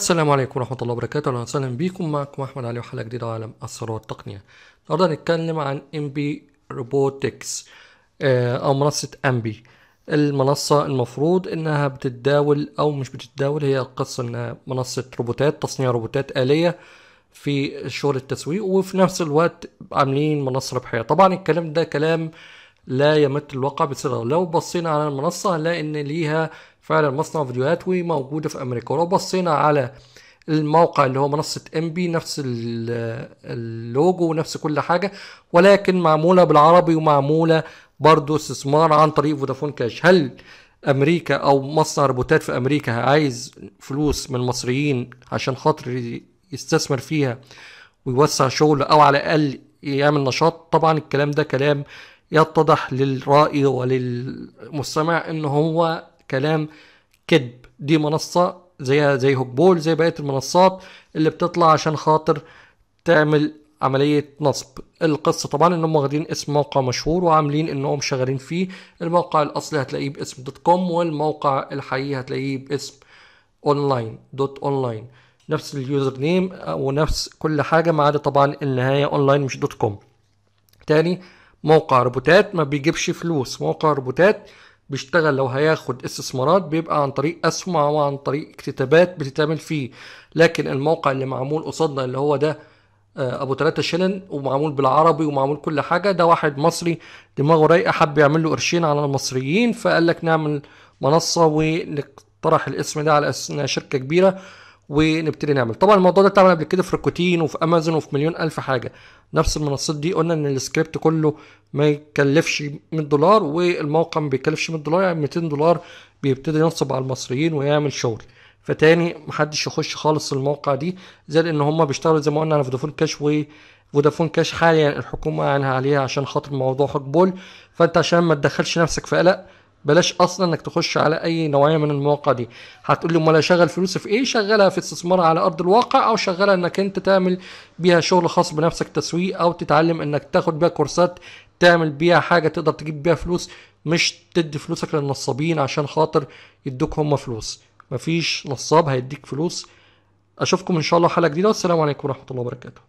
السلام عليكم ورحمة الله وبركاته أهلا وسهلا بيكم معكم أحمد علي وحلقة جديدة عالم الثروة والتقنية النهاردة هنتكلم عن ام بي روبوتكس أو منصة امبي المنصة المفروض إنها بتتداول أو مش بتتداول هي القصة إنها منصة روبوتات تصنيع روبوتات آلية في شغل التسويق وفي نفس الوقت عاملين منصة ربحية طبعا الكلام ده كلام لا يمت الواقع بصلة لو بصينا على المنصة هنلاقي إن ليها فعلا مصنع فيديوهات وموجوده في امريكا ولو بصينا على الموقع اللي هو منصة ام بي نفس اللوجو ونفس كل حاجة ولكن معمولة بالعربي ومعمولة برضو استثمار عن طريق فودافون كاش هل امريكا او مصنع روبوتات في امريكا عايز فلوس من المصريين عشان خاطر يستثمر فيها ويوسع شغله او على الاقل يعمل نشاط طبعا الكلام ده كلام يتضح للرأي وللمستمع ان هو كلام كذب دي منصه زيها زي هوكبول زي بقيه المنصات اللي بتطلع عشان خاطر تعمل عملية نصب القصة طبعا انهم واخدين اسم موقع مشهور وعاملين انهم شغالين فيه الموقع الاصلي هتلاقيه باسم دوت كوم والموقع الحقيقي هتلاقيه باسم اونلاين دوت اونلاين نفس اليوزر نيم آه، ونفس كل حاجة ما عدا طبعا النهاية اونلاين مش دوت كوم تاني موقع روبوتات ما بيجيبش فلوس موقع روبوتات بيشتغل لو هياخد استثمارات بيبقى عن طريق اسهم او عن طريق اكتتابات بتتعمل فيه لكن الموقع اللي معمول قصادنا اللي هو ده آه، ابو ثلاثة شلن ومعمول بالعربي ومعمول كل حاجه ده واحد مصري دماغه رايقه حب يعمل له قرشين على المصريين فقال لك نعمل منصه ونقترح الاسم ده على اساس انها شركه كبيره ونبتدي نعمل طبعا الموضوع ده اتعمل قبل كده في ركوتين وفي امازون وفي مليون الف حاجه نفس المنصات دي قلنا ان السكريبت كله ما يكلفش 100 دولار والموقع ما بيكلفش 100 دولار يعني 200 دولار بيبتدي ينصب على المصريين ويعمل شغل فتاني محدش يخش خالص الموقع دي زائد ان هم بيشتغلوا زي ما قلنا على فودافون كاش و فودافون كاش حاليا الحكومه عينها عليها عشان خاطر موضوع حقبول فانت عشان ما تدخلش نفسك في قلق بلاش اصلا انك تخش على اي نوعيه من المواقع دي هتقول لي امال اشغل فلوسي في ايه شغلها في استثمار على ارض الواقع او شغلها انك انت تعمل بيها شغل خاص بنفسك تسويق او تتعلم انك تاخد بيها كورسات تعمل بيها حاجه تقدر تجيب بيها فلوس مش تدي فلوسك للنصابين عشان خاطر يدوك هم فلوس مفيش نصاب هيديك فلوس اشوفكم ان شاء الله حلقه جديده والسلام عليكم ورحمه الله وبركاته